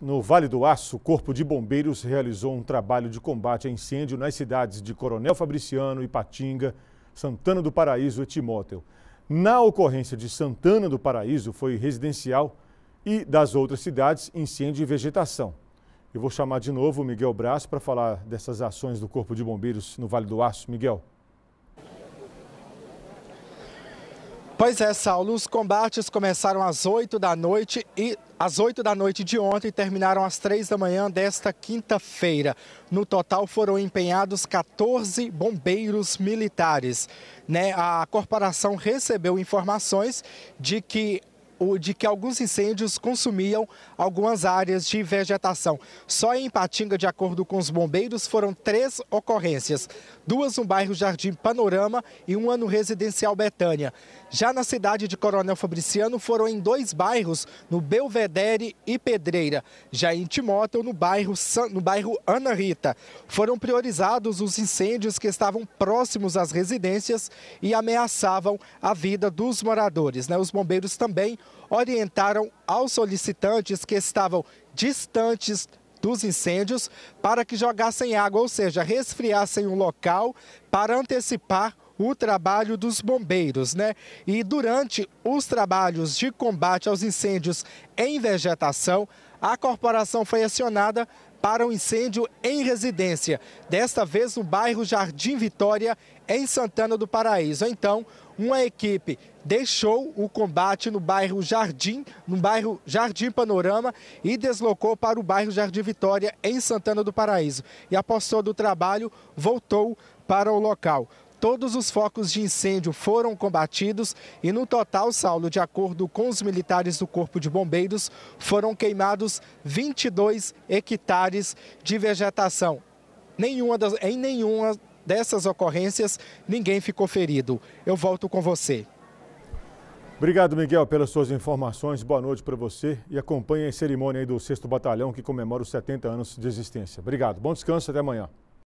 No Vale do Aço, o Corpo de Bombeiros realizou um trabalho de combate a incêndio nas cidades de Coronel Fabriciano, Ipatinga, Santana do Paraíso e Timóteo. Na ocorrência de Santana do Paraíso, foi residencial e das outras cidades, incêndio e vegetação. Eu vou chamar de novo o Miguel Braz para falar dessas ações do Corpo de Bombeiros no Vale do Aço. Miguel. Pois é, Saulo, os combates começaram às 8 da noite e às 8 da noite de ontem terminaram às 3 da manhã desta quinta-feira. No total foram empenhados 14 bombeiros militares. Né? A corporação recebeu informações de que de que alguns incêndios consumiam algumas áreas de vegetação. Só em Patinga, de acordo com os bombeiros, foram três ocorrências: duas no bairro Jardim Panorama e uma no residencial Betânia. Já na cidade de Coronel Fabriciano, foram em dois bairros, no Belvedere e Pedreira. Já em Timóteo, no bairro, San... no bairro Ana Rita. Foram priorizados os incêndios que estavam próximos às residências e ameaçavam a vida dos moradores. Né? Os bombeiros também orientaram aos solicitantes que estavam distantes dos incêndios para que jogassem água, ou seja, resfriassem o local para antecipar o trabalho dos bombeiros, né? E durante os trabalhos de combate aos incêndios em vegetação, a corporação foi acionada para um incêndio em residência, desta vez no bairro Jardim Vitória, em Santana do Paraíso. Então, uma equipe deixou o combate no bairro Jardim, no bairro Jardim Panorama e deslocou para o bairro Jardim Vitória em Santana do Paraíso. E após todo o trabalho, voltou para o local. Todos os focos de incêndio foram combatidos e, no total, Saulo, de acordo com os militares do Corpo de Bombeiros, foram queimados 22 hectares de vegetação. Nenhuma das, em nenhuma dessas ocorrências, ninguém ficou ferido. Eu volto com você. Obrigado, Miguel, pelas suas informações. Boa noite para você e acompanhe a cerimônia do 6 Batalhão que comemora os 70 anos de existência. Obrigado. Bom descanso, até amanhã.